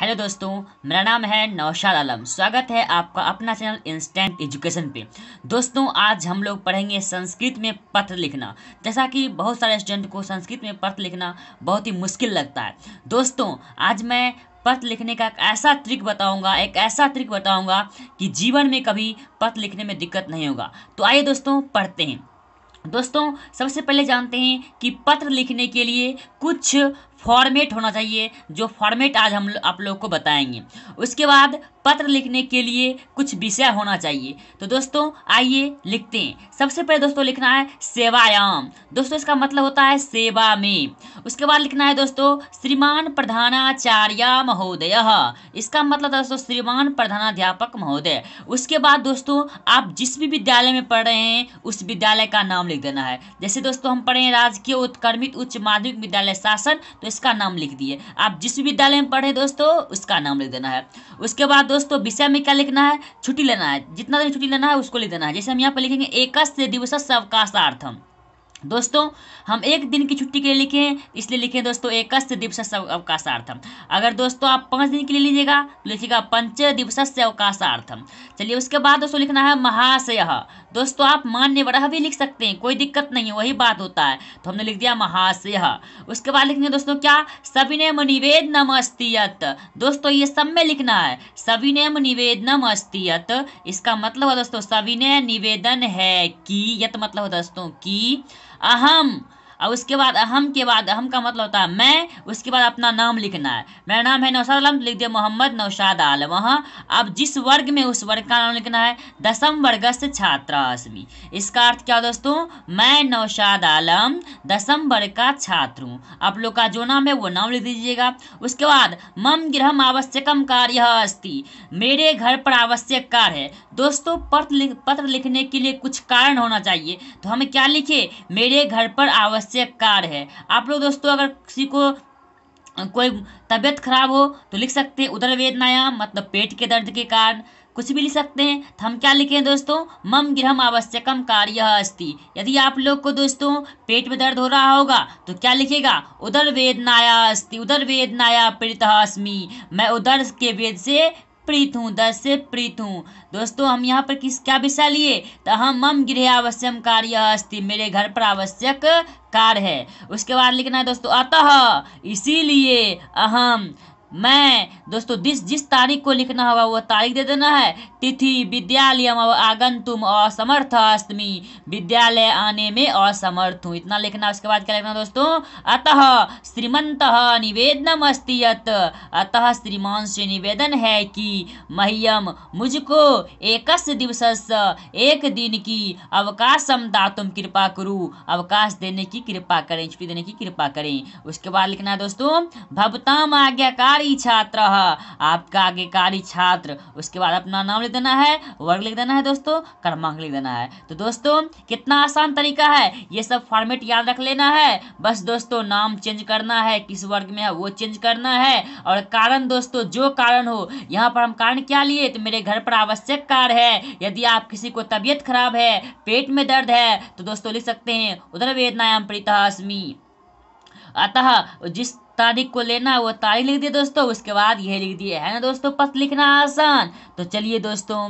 hello दोस्तों मेरा नाम है नौशाद आलम स्वागत है आपका अपना चैनल इंस्टेंट एजुकेशन पे दोस्तों आज हम लोग पढ़ेंगे संस्कृत में पत्र लिखना जैसा कि बहुत सारे स्टूडेंट को संस्कृत में पत्र लिखना बहुत ही मुश्किल लगता है दोस्तों आज मैं पत्र लिखने का एक ऐसा ट्रिक बताऊंगा एक ऐसा ट्रिक बताऊँगा कि जीवन में कभी पत्र लिखने में दिक्कत नहीं होगा तो आइए दोस्तों पढ़ते हैं दोस्तों सबसे पहले जानते हैं कि पत्र लिखने के लिए कुछ फॉर्मेट होना चाहिए जो फॉर्मेट आज हम आप लोग को बताएंगे उसके बाद पत्र लिखने के लिए कुछ विषय होना चाहिए तो दोस्तों आइए लिखते हैं सबसे पहले दोस्तों लिखना है सेवायाम दोस्तों इसका मतलब होता है सेवा में उसके बाद लिखना है दोस्तों श्रीमान प्रधानाचार्य महोदय इसका मतलब दोस्तों श्रीमान प्रधानाध्यापक महोदय उसके बाद दोस्तों आप जिस भी विद्यालय में पढ़ रहे हैं उस विद्यालय का नाम लिख देना है जैसे दोस्तों हम पढ़े हैं राजकीय उत्कर्मित उच्च माध्यमिक विद्यालय शासन तो तो इसका नाम लिख दिए आप जिस विद्यालय में पढ़े दोस्तों उसका नाम लिख देना है उसके बाद दोस्तों विषय में क्या लिखना है छुट्टी लेना है जितना दिन छुट्टी लेना है उसको लिख देना है जैसे हम यहाँ पर लिखेंगे एकस दिवस सार्थम दोस्तों हम एक दिन की छुट्टी के लिए लिखे हैं इसलिए लिखे दोस्तों एकस्त दिवस अवकाशार्थम अगर दोस्तों आप पाँच दिन के लिए लीजिएगा तो लिखिएगा पंच दिवस से अवकाशार्थम चलिए उसके बाद दोस्तों लिखना है महाशय दोस्तों आप मान्य वरह भी लिख सकते हैं कोई दिक्कत नहीं है वही बात होता है तो हमने लिख दिया महाशय उसके बाद लिखेंगे दोस्तों क्या सविनयम निवेदनम अस्तियत दोस्तों ये सब में लिखना है सविनयम निवेदनम अस्तियत इसका मतलब है दोस्तों सविनय निवेदन है कि यत मतलब है दोस्तों की अहम और उसके बाद अहम के बाद अहम का मतलब होता है मैं उसके बाद अपना नाम लिखना है मेरा नाम है नौशाद आलम लिख दिया मोहम्मद नौशाद आलम हाँ अब जिस वर्ग में उस वर्ग का नाम लिखना है दसम वर्गस्थ छात्राश्मी इसका अर्थ क्या दोस्तों मैं नौशाद आलम दसम वर्ग का छात्र हूँ आप लोग का जो नाम है वो नाम लिख दीजिएगा उसके बाद मम गृह आवश्यकम कार्य अस्थि मेरे घर पर आवश्यक कार्य है दोस्तों पत्र लिख, पत्र लिखने के लिए कुछ कारण होना चाहिए तो हम क्या लिखे मेरे घर पर आवश्यक आवश्यक कार्य है आप लोग दोस्तों अगर किसी को कोई तबीयत खराब हो तो लिख सकते हैं उदर वेदनाया मतलब पेट के दर्द के कारण कुछ भी लिख सकते हैं तो हम क्या लिखें दोस्तों मम गृहम आवश्यकम कार्य अस्ति यदि आप लोग को दोस्तों पेट में दर्द हो रहा होगा तो क्या लिखेगा उदर वेदनाया अस्ति उदर वेदनाया पीड़ित अस्मि मैं उदर के वेद से प्रीत हूँ दस से प्रीत हूँ दोस्तों हम यहाँ पर किस क्या विषय लिए तो हम मम गृह आवश्यक कार्य अस्थि मेरे घर पर आवश्यक कार्य है उसके बाद लिखना है दोस्तों अतः इसीलिए अहम मैं दोस्तों जिस जिस तारीख को लिखना होगा वह तारीख दे देना है तिथि आगन आगंतुम असमर्थ अष्टमी विद्यालय आने में असमर्थ हूँ इतना लिखना उसके बाद क्या लिखना दोस्तों अतः श्रीमंत निवेदनम अस्ति यत अतः श्रीमान से निवेदन है कि मह्यम मुझको एकस दिवस एक दिन की अवकाश तुम कृपा करूँ अवकाश देने की कृपा करें छुट्टी देने की कृपा करें उसके बाद लिखना है दोस्तों भवताम आज्ञाकार कार्यकारी छात्र आपका आज्ञाकारी छात्र उसके बाद अपना नाम लिख देना है वर्ग लिख देना है दोस्तों क्रमांक लिख देना है तो दोस्तों कितना आसान तरीका है ये सब फॉर्मेट याद रख लेना है बस दोस्तों नाम चेंज करना है किस वर्ग में है वो चेंज करना है और कारण दोस्तों जो कारण हो यहाँ पर हम कारण क्या लिए तो मेरे घर पर आवश्यक कार्य है यदि आप किसी को तबियत खराब है पेट में दर्द है तो दोस्तों लिख सकते हैं उधर वेदनायाम प्रीता अतः जिस तारीख को लेना है वो तारीख लिख दिए दोस्तों उसके बाद ये लिख दिए है ना दोस्तों पत्र लिखना आसान तो चलिए दोस्तों